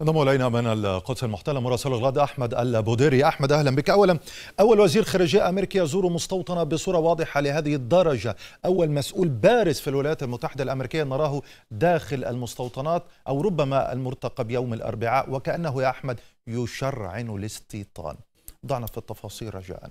انضم الينا من القدس المحتله مراسل الغد احمد البوديري احمد اهلا بك اولا اول وزير خارجيه امريكي يزور مستوطنه بصوره واضحه لهذه الدرجه اول مسؤول بارز في الولايات المتحده الامريكيه نراه داخل المستوطنات او ربما المرتقب يوم الاربعاء وكانه يا احمد يشرعن الاستيطان ضعنا في التفاصيل رجاءً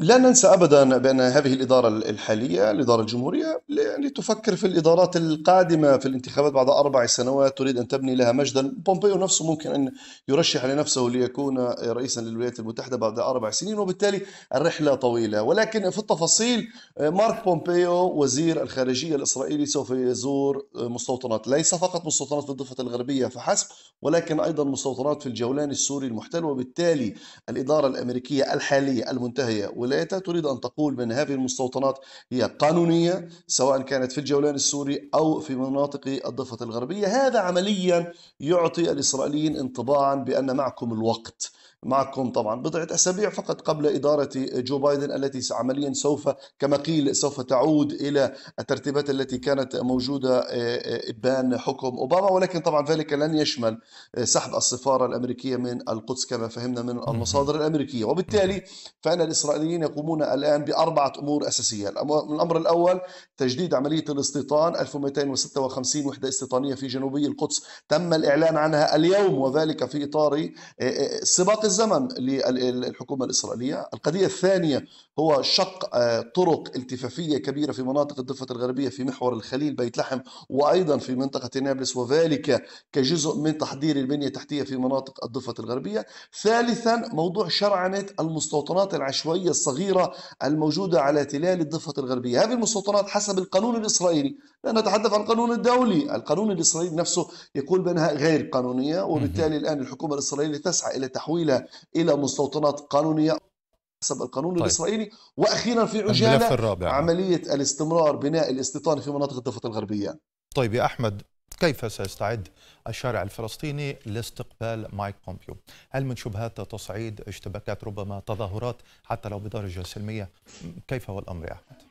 لا ننسى ابدا بان هذه الاداره الحاليه الاداره الجمهوريه يعني تفكر في الادارات القادمه في الانتخابات بعد اربع سنوات تريد ان تبني لها مجدا بومبيو نفسه ممكن ان يرشح لنفسه ليكون رئيسا للولايات المتحده بعد اربع سنين وبالتالي الرحله طويله ولكن في التفاصيل مارك بومبيو وزير الخارجيه الاسرائيلي سوف يزور مستوطنات ليس فقط مستوطنات في الضفه الغربيه فحسب ولكن ايضا مستوطنات في الجولان السوري المحتل وبالتالي الاداره الامريكيه الحاليه المنتهيه الولايات تريد أن تقول بأن هذه المستوطنات هي قانونية سواء كانت في الجولان السوري أو في مناطق الضفة الغربية هذا عمليا يعطي الإسرائيليين انطباعا بأن معكم الوقت معكم طبعا بضعة أسابيع فقط قبل إدارة جو بايدن التي عمليا سوف كما قيل سوف تعود إلى الترتيبات التي كانت موجودة آه، آه، إبان حكم أوباما ولكن طبعا ذلك لن يشمل آه، سحب السفارة الأمريكية من القدس كما فهمنا من المصادر الأمريكية وبالتالي فإن الإسرائيليين يقومون الآن بأربعة أمور أساسية الأمر الأول تجديد عملية الاستيطان 1256 وحدة استيطانية في جنوبي القدس تم الإعلان عنها اليوم وذلك في إطار سباق الزمن للحكومة الإسرائيلية القضية الثانية هو شق آه، طرق التفافية كبيرة في مناطق الضفة الغربية في محور الخليل بيت لحم وأيضا في منطقة نابلس وذلك كجزء من تحضير البنية التحتية في مناطق الضفة الغربية ثالثا موضوع شرعنة المستوطنات العشوائية الصغيرة الموجودة على تلال الضفة الغربية هذه المستوطنات حسب القانون الإسرائيلي لا نتحدث عن القانون الدولي القانون الإسرائيلي نفسه يقول بأنها غير قانونية وبالتالي الآن الحكومة الإسرائيلية تسعى إلى تحويلها الى مستوطنات قانونيه حسب القانون طيب. الاسرائيلي واخيرا في عجاله الرابع. عمليه الاستمرار بناء الاستيطان في مناطق الضفه الغربيه طيب يا احمد كيف سيستعد الشارع الفلسطيني لاستقبال مايك بومبيو؟ هل من شبهات تصعيد اشتباكات ربما تظاهرات حتى لو بدرجه سلميه؟ كيف هو الامر يا احمد؟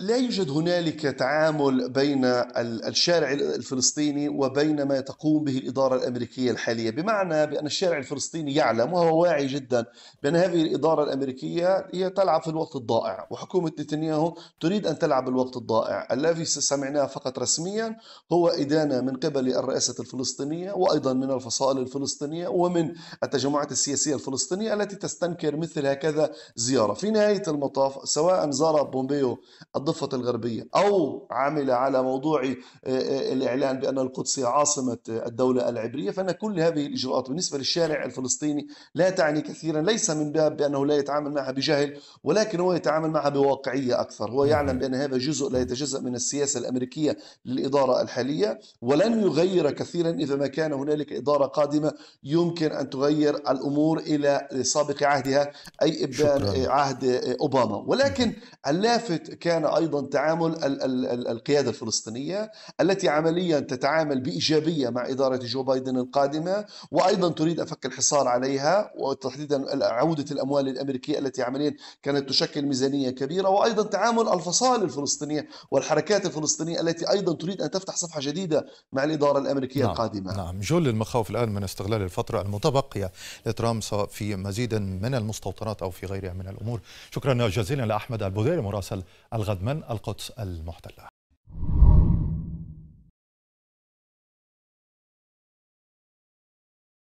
لا يوجد هنالك تعامل بين الشارع الفلسطيني وبين ما تقوم به الإدارة الأمريكية الحالية بمعنى بأن الشارع الفلسطيني يعلم وهو واعي جدا بأن هذه الإدارة الأمريكية هي تلعب في الوقت الضائع وحكومة نتنياهو تريد أن تلعب الوقت الضائع الذي سمعناه فقط رسميا هو إدانة من قبل الرئاسة الفلسطينية وأيضا من الفصائل الفلسطينية ومن التجمعات السياسية الفلسطينية التي تستنكر مثل هكذا زيارة في نهاية المطاف سواء زار بومبيو الضفة الغربية أو عمل على موضوع آه، آه، الإعلان بأن القدس هي عاصمة آه، الدولة العبرية فإن كل هذه الإجراءات بالنسبة للشارع الفلسطيني لا تعني كثيرا ليس من باب بأنه لا يتعامل معها بجهل ولكن هو يتعامل معها بواقعية أكثر هو يعلم بأن هذا جزء لا يتجزأ من السياسة الأمريكية للإدارة الحالية ولن يغير كثيرا إذا ما كان هنالك إدارة قادمة يمكن أن تغير الأمور إلى سابق عهدها أي إبان عهد أوباما ولكن اللافت كان ايضا تعامل القياده الفلسطينيه التي عمليا تتعامل بايجابيه مع اداره جو بايدن القادمه وايضا تريد افك الحصار عليها وتحديدا عوده الاموال الامريكيه التي عمليا كانت تشكل ميزانيه كبيره وايضا تعامل الفصائل الفلسطينيه والحركات الفلسطينيه التي ايضا تريد ان تفتح صفحه جديده مع الاداره الامريكيه نعم القادمه. نعم جل المخاوف الان من استغلال الفتره المتبقيه لترامب في مزيد من المستوطنات او في غيرها من الامور. شكرا جزيلا لاحمد البوديري مراسل الغد القدس المحتله